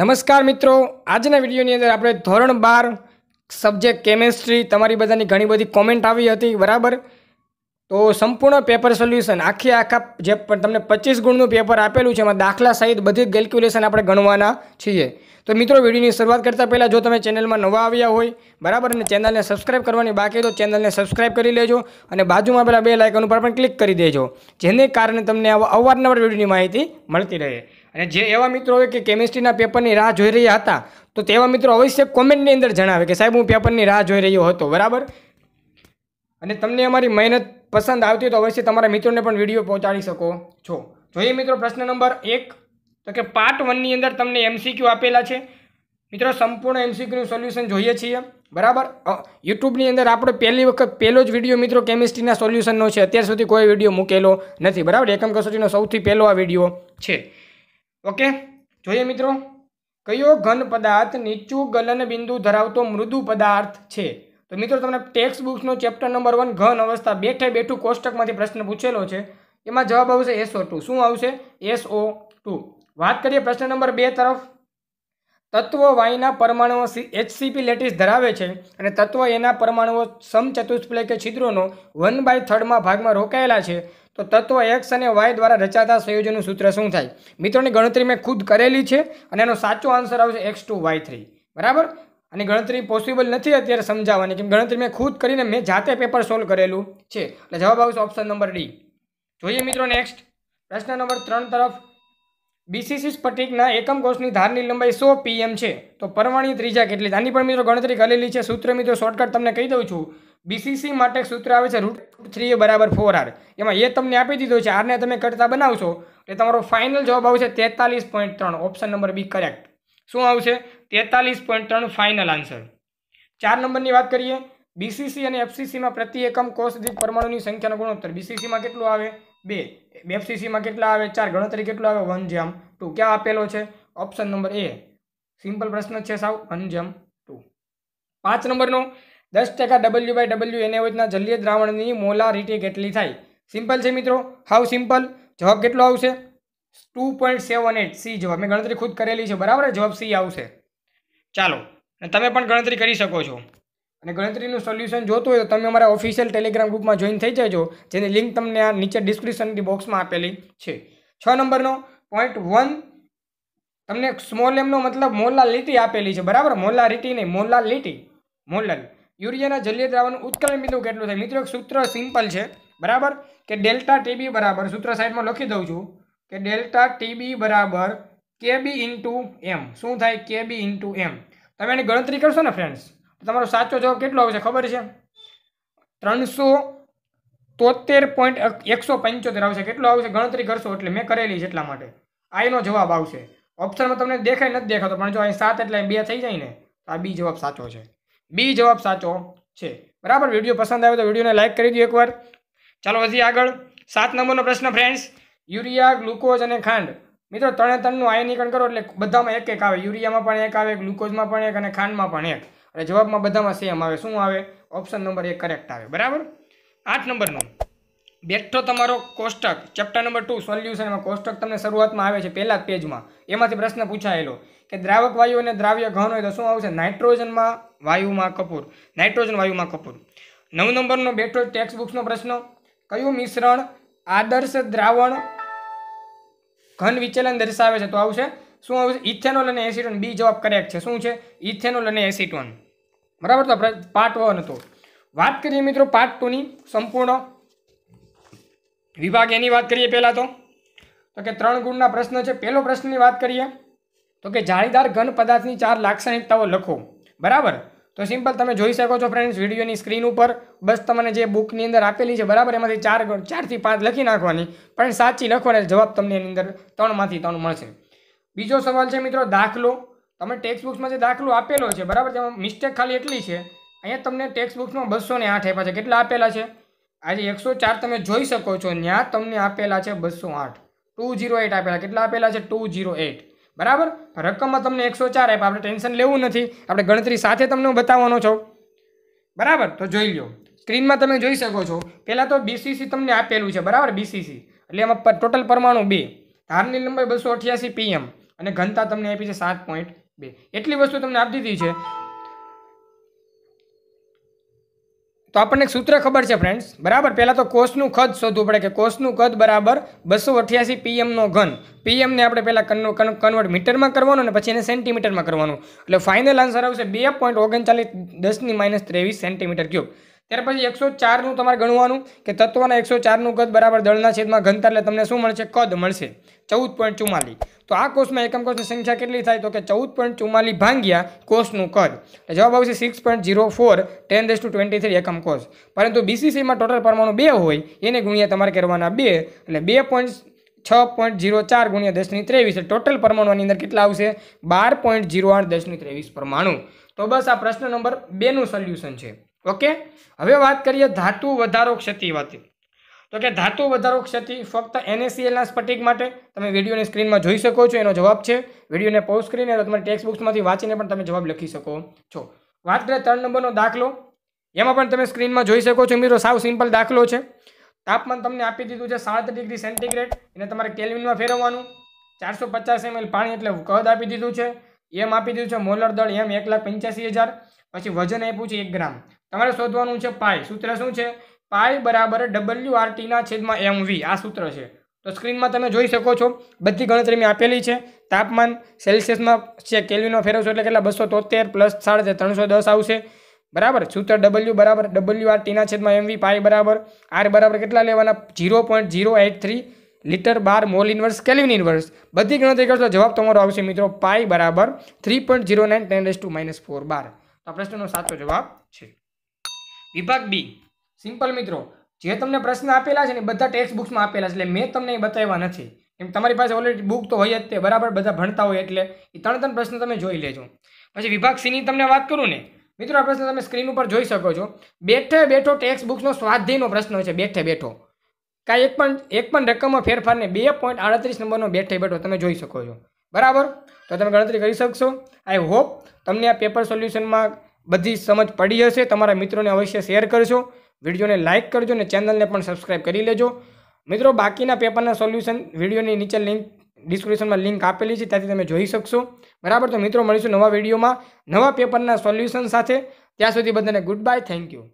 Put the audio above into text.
નમસ્કાર મિત્રો આજના વિડીયોની અંદર આપણે ધોરણ બાર સબ્જેક્ટ કેમેસ્ટ્રી તમારી બધાની ઘણી બધી કોમેન્ટ આવી હતી બરાબર તો સંપૂર્ણ પેપર સોલ્યુશન આખી આખા જે તમને પચીસ ગુણનું પેપર આપેલું છે એમાં દાખલા સહિત બધી કેલ્ક્યુલેશન આપણે ગણવાના છીએ તો મિત્રો વિડીયોની શરૂઆત કરતાં પહેલાં જો તમે ચેનલમાં નવા આવ્યા હોય બરાબર અને ચેનલને સબસ્ક્રાઈબ કરવાની બાકી તો ચેનલને સબસ્ક્રાઈબ કરી લેજો અને બાજુમાં પેલા બે લાઇકન ઉપર પણ ક્લિક કરી દેજો જેને કારણે તમને અવારનવાર વિડીયોની માહિતી મળતી રહે અને જે એવા મિત્રો હોય કે કેમિસ્ટ્રીના પેપરની રાહ જોઈ રહ્યા હતા તો તેવા મિત્રો અવશ્ય કોમેન્ટની અંદર જણાવે કે સાહેબ હું પેપરની રાહ જોઈ રહ્યો હતો બરાબર અને તમને અમારી મહેનત પસંદ આવતી તો અવશ્ય તમારા મિત્રોને પણ વિડીયો પહોંચાડી શકો છો જોઈએ મિત્રો પ્રશ્ન નંબર એક તો કે પાર્ટ વનની અંદર તમને એમસીક્યુ આપેલા છે મિત્રો સંપૂર્ણ એમસીક્યુનું સોલ્યુશન જોઈએ છીએ બરાબર યુટ્યુબની અંદર આપણે પહેલી વખત પહેલો જ વિડીયો મિત્રો કેમિસ્ટ્રીના સોલ્યુશનનો છે અત્યાર સુધી કોઈ વિડીયો મૂકેલો નથી બરાબર એકમ કસોટીનો સૌથી પહેલો આ વિડીયો છે ઓકે જોઈએ મિત્રો કયો ઘન પદાર્થ નીચું ગલન બિંદુ ધરાવતો મૃદુ પદાર્થ છે તો મિત્રો તમને ટેક્સ્ટ બુક્સનો ચેપ્ટર નંબર વન ઘન અવસ્થા બેઠે બેઠું કોષ્ટકમાંથી પ્રશ્ન પૂછેલો છે એમાં જવાબ આવશે એસઓ ટુ શું આવશે એસઓ ટુ વાત કરીએ પ્રશ્ન નંબર બે તરફ તત્વો વાયના પરમાણુઓ એચસીપી લેટિસ ધરાવે છે અને તત્વ એના પરમાણુઓ સમચતુષ્ફલક કે છિદ્રોનો વન બાય થર્ડમાં ભાગમાં રોકાયેલા છે તો તત્વ એક્સ અને વાય દ્વારા રચાતા સંયોજનનું સૂત્ર શું થાય મિત્રોની ગણતરી મેં ખુદ કરેલી છે અને એનો સાચો આન્સર આવશે એક્સ ટુ વાય થ્રી બરાબર અને ગણતરી પોસિબલ નથી અત્યારે સમજાવવાની કેમ ગણતરી મેં ખુદ કરીને મેં જાતે પેપર સોલ્વ કરેલું છે એટલે જવાબ આવશે ઓપ્શન નંબર ડી જોઈએ મિત્રો નેક્સ્ટ પ્રશ્ન નંબર ત્રણ તરફ બીસીસી સ્ફટિકના એકમ કોષની ધારની લંબાઈ સો પીએમ છે તો પરવાણી ત્રીજા કેટલી આની પણ મિત્રો ગણતરી કરેલી છે સૂત્ર મિત્રો શોર્ટકટ તમને કહી દઉં છું બીસીસી માટે સૂત્ર આવે છે રૂટ થ્રી એ બરાબર ફોર આર એમાં એ તમને આપી દીધો છે આરને તમે કરતા બનાવશો એટલે તમારો ફાઇનલ જવાબ આવશે તેતાલીસ પોઈન્ટ ત્રણ ઓપ્શન નંબર બી કરેક્ટ શું આવશે તેતાલીસ પોઈન્ટ ત્રણ ફાઇનલ આન્સર ચાર નંબરની વાત કરીએ બીસીસી અને એફસીસીમાં પ્રતિ એકમ કોષ દીઠ પરમાણુની સંખ્યાનો ગુણોત્તર બીસીસીમાં કેટલું આવે બે એફસીસીમાં કેટલા આવે ચાર ગણતરી કેટલું આવે વન જેમ ટુ ક્યાં આપેલો છે ઓપ્શન નંબર એ સિમ્પલ પ્રશ્ન છે સાવ વન જેમ ટુ પાંચ નંબરનો દસ ટકા ડબલ્યુ બાય ડબલ્યુ એનેવેજના જલીય દ્રાવણની મોલારિટી કેટલી થાય સિમ્પલ છે મિત્રો હાઉ સિમ્પલ જવાબ કેટલો આવશે two point seven eight C જવાબ મેં ગણતરી ખુદ કરેલી છે બરાબર જવાબ સી આવશે ચાલો અને તમે પણ ગણતરી કરી શકો છો અને ગણતરીનું સોલ્યુશન જોતું હોય તો તમે અમારા ઓફિશિયલ ટેલિગ્રામ ગ્રુપમાં જોઈન થઈ જજો જેની લિંક તમને આ નીચે ડિસ્ક્રિપ્શનની બોક્સમાં આપેલી છે છ નંબરનો પોઈન્ટ વન તમને સ્મોલ એમનો મતલબ મોલા લીટી આપેલી છે બરાબર મોલા લીટી નહીં મોલા લીટી મોલલ યુરિયાના જલીય દ્રાવણનું ઉત્કલન બિંદુ કેટલું થાય મિત્રો સૂત્ર સિમ્પલ છે બરાબર કે ડેલ્ટા ટીબી બરાબર સૂત્ર સાઈડમાં લખી દઉં છું કે ડેલ્ટા ટીબી બરાબર કેબી ઇન્ટુ એમ શું થાય કેબી ઇન્ટુ એમ તમે એની ગણતરી કરશો ને ફ્રેન્ડ્સ તમારો સાચો જવાબ કેટલો આવશે ખબર છે ત્રણસો તોતેર પોઈન્ટ એકસો પંચોતેર આવશે કેટલો આવશે ગણતરી કરશો એટલે મેં કરેલી છે એટલા માટે આ જવાબ આવશે ઓપ્શનમાં તમને દેખાય નથી દેખાતો પણ જો અહીં સાત એટલે બે થઈ જાય ને તો આ બી જવાબ સાચો છે બી જવાબ સાચો છે બરાબર વિડીયો પસંદ આવે તો વિડીયોને લાઇક કરી દો એકવાર ચાલો હજી આગળ સાત નંબરનો પ્રશ્ન ફ્રેન્ડ્સ યુરિયા ગ્લુકોઝ અને ખાંડ મિત્રો ત્રણે ત્રણનું આયનીકરણ કરો એટલે બધામાં એક એક આવે યુરિયામાં પણ એક આવે ગ્લુકોઝમાં પણ એક અને ખાંડમાં પણ એક અને જવાબમાં બધામાં સેમ આવે શું આવે ઓપ્શન નંબર એક કરેક્ટ આવે બરાબર આઠ નંબરનો બેઠો તમારો કોષ્ટક ચેપ્ટર નંબર ટુ સોલ્યુશનમાં કોષ્ટક તમને શરૂઆતમાં આવે છે પહેલા જ પેજમાં એમાંથી પ્રશ્ન પૂછાયેલો કે દ્રાવક વાયુ અને દ્રાવ્ય ઘન હોય તો શું આવશે નાઇટ્રોજનમાં વાયુમાં કપૂર નાઇટ્રોજન વાયુમાં કપૂર નવ નંબરનો બેઠો ટેક્સ્ટ બુક્સનો પ્રશ્ન કયું મિશ્રણ આદર્શ દ્રાવણ ઘન વિચલન દર્શાવે છે તો આવશે શું આવશે ઇથેનોલ અને એસિટોન બી જવાબ કરેક્ટ છે શું છે ઇથેનોલ અને એસિટોન બરાબર તો પાર્ટ વન હતો વાત કરીએ મિત્રો પાર્ટ ટુની સંપૂર્ણ વિભાગ એની વાત કરીએ પહેલાં તો તો કે ત્રણ ગુણના પ્રશ્ન છે પહેલો પ્રશ્નની વાત કરીએ તો કે જાળીદાર ઘન પદાર્થની ચાર લાક્ષણિકતાઓ લખો બરાબર તો સિમ્પલ તમે જોઈ શકો છો ફ્રેન્ડ્સ વિડીયોની સ્ક્રીન ઉપર બસ તમને જે બુકની અંદર આપેલી છે બરાબર એમાંથી ચાર ચારથી પાંચ લખી નાખવાની પણ સાચી લખવાની જવાબ તમને એની અંદર ત્રણમાંથી ત્રણ મળશે બીજો સવાલ છે મિત્રો દાખલો તમે ટેક્સ્ટ બુક્સમાં જે દાખલો આપેલો છે બરાબર તેમાં મિસ્ટેક ખાલી એટલી છે અહીંયા તમને ટેક્સ્ટ બુક્સમાં બસો ને આઠ આપ્યા છે કેટલા આપેલા છે આજે એકસો ચાર તમે જોઈ શકો છો ત્યાં તમને આપેલા છે બસો આઠ ટુ જીરો એટ આપેલા કેટલા આપેલા છે ટુ જીરો એટ બરાબર રકમમાં તમને એકસો ચાર આપ આપણે ટેન્શન લેવું નથી આપણે ગણતરી સાથે તમને બતાવવાનો છો બરાબર તો જોઈ લો સ્ક્રીનમાં તમે જોઈ શકો છો પહેલાં તો બીસીસી તમને આપેલું છે બરાબર બીસીસી એટલે એમાં ટોટલ પરમાણુ બે ધારની લંબાઈ બસો અઠ્યાસી પીએમ અને ઘનતા તમને આપી છે સાત પોઈન્ટ બે એટલી વસ્તુ તમને આપી દીધી છે તો આપણને એક સૂત્ર ખબર છે ફ્રેન્ડ્સ બરાબર પહેલાં તો કોષનું કદ શોધવું પડે કે કોષનું કદ બરાબર બસો અઠ્યાસી પીએમનો ઘન પીએમને આપણે પહેલાં કન કન્વર્ટ મીટરમાં કરવાનું અને પછી એને સેન્ટીમીટરમાં કરવાનું એટલે ફાઇનલ આન્સર આવશે બે પોઈન્ટ ઓગણચાલીસ દસની માઇનસ ત્રેવીસ સેન્ટીમીટર ક્યુબ ત્યાર પછી એકસો ચારનું તમારે ગણવાનું કે તત્વના એકસો ચારનું કદ બરાબર દળના છેદમાં ઘનતા એટલે તમને શું મળશે કદ મળશે ચૌદ પોઈન્ટ ચુમ્માલી તો આ કોષમાં એકમ કોષની સંખ્યા કેટલી થાય તો કે ચૌદ પોઈન્ટ ચુમ્માલી ભાંગ્યા કોષનું કદ એટલે જવાબ આવશે six point zero four ten raise to twenty three એકમ કોષ પરંતુ બીસીસીમાં ટોટલ પરમાણુ બે હોય એને ગુણ્યા તમારે કરવાના બે એટલે બે પોઈન્ટ છ પોઈન્ટ જીરો ચાર ગુણ્યા દસની ત્રેવીસ ટોટલ પરમાણુની અંદર કેટલા આવશે બાર પોઈન્ટ જીરો આઠ દસની ત્રેવીસ પરમાણુ તો બસ આ પ્રશ્ન નંબર બેનું સોલ્યુશન છે ઓકે હવે વાત કરીએ ધાતુ વધારો ક્ષતિવાતી તો કે ધાતુ વધારો ક્ષતિ ફક્ત એનએસીએલના સ્ફટિક માટે તમે વિડીયોની સ્ક્રીનમાં જોઈ શકો છો એનો જવાબ છે વિડીયોને પોઝ કરીને તો તમે ટેક્સ્ટ બુક્સમાંથી વાંચીને પણ તમે જવાબ લખી શકો છો વાત કરીએ ત્રણ નંબરનો દાખલો એમાં પણ તમે સ્ક્રીનમાં જોઈ શકો છો મિત્રો સાવ સિમ્પલ દાખલો છે તાપમાન તમને આપી દીધું છે સાત ડિગ્રી સેન્ટીગ્રેડ એને તમારે કેલ્વિનમાં ફેરવવાનું ચારસો પચાસ એમએલ પાણી એટલે કદ આપી દીધું છે એમ આપી દીધું છે મોલર દળ એમ એક લાખ પંચ્યાસી હજાર પછી વજન આપ્યું છે એક ગ્રામ તમારે શોધવાનું છે પાય સૂત્ર શું છે પાય બરાબર ડબલ્યુ આર ટીના છેદમાં એમ વી આ સૂત્ર છે તો સ્ક્રીનમાં તમે જોઈ શકો છો બધી ગણતરી મેં આપેલી છે તાપમાન સેલ્સિયસમાં છે કેલ્વિનો ફેરવશો એટલે કેટલા બસો તોતેર પ્લસ સાડત્રીસ ત્રણસો દસ આવશે બરાબર સૂત્ર ડબલ્યુ બરાબર ડબલ્યુ આર ટીના છેદમાં એમવી પાય બરાબર આર બરાબર કેટલા લેવાના zero point zero eight three litre bar mole inverse kelvin inverse બધી ગણતરી કરશો જવાબ તમારો આવશે મિત્રો પાય બરાબર three point zero nine ten raise to minus four bar તો આ પ્રશ્નનો સાચો જવાબ છે વિભાગ બી સિમ્પલ મિત્રો જે તમને પ્રશ્ન આપેલા છે ને બધા ટેક્સ્ટ બુક્સમાં આપેલા છે એટલે મેં તમને એ બતાવ્યા નથી એમ તમારી પાસે ઓલરેડી બુક તો હોય જ તે બરાબર બધા ભણતા હોય એટલે એ ત્રણ ત્રણ પ્રશ્ન તમે જોઈ લેજો પછી વિભાગ સીની તમને વાત કરું ને મિત્રો આ પ્રશ્ન તમે સ્ક્રીન ઉપર જોઈ શકો છો બેઠે બેઠો ટેક્સ બુક્સનો સ્વાધ્યાયનો પ્રશ્ન છે બેઠે બેઠો કાંઈ એક પણ એક પણ રકમમાં ફેરફારને બે પોઈન્ટ આડત્રીસ નંબરનો બેઠે બેઠો તમે જોઈ શકો છો બરાબર તો તમે ગણતરી કરી શકશો આઈ હોપ તમને આ પેપર સોલ્યુશનમાં બધી સમજ પડી હશે તમારા મિત્રોને અવશ્ય શેર કરશો વિડીયોને લાઇક કરજો અને ચેનલને પણ સબસ્ક્રાઈબ કરી લેજો મિત્રો બાકીના પેપરના સોલ્યુશન વિડીયોની નીચે લિંક ડિસ્ક્રિપ્શનમાં લિંક આપેલી છે ત્યાંથી તમે જોઈ શકશો બરાબર તો મિત્રો મળીશું નવા વિડીયોમાં નવા પેપરના સોલ્યુશન સાથે ત્યાં સુધી બધાને ગુડ બાય થેન્ક યુ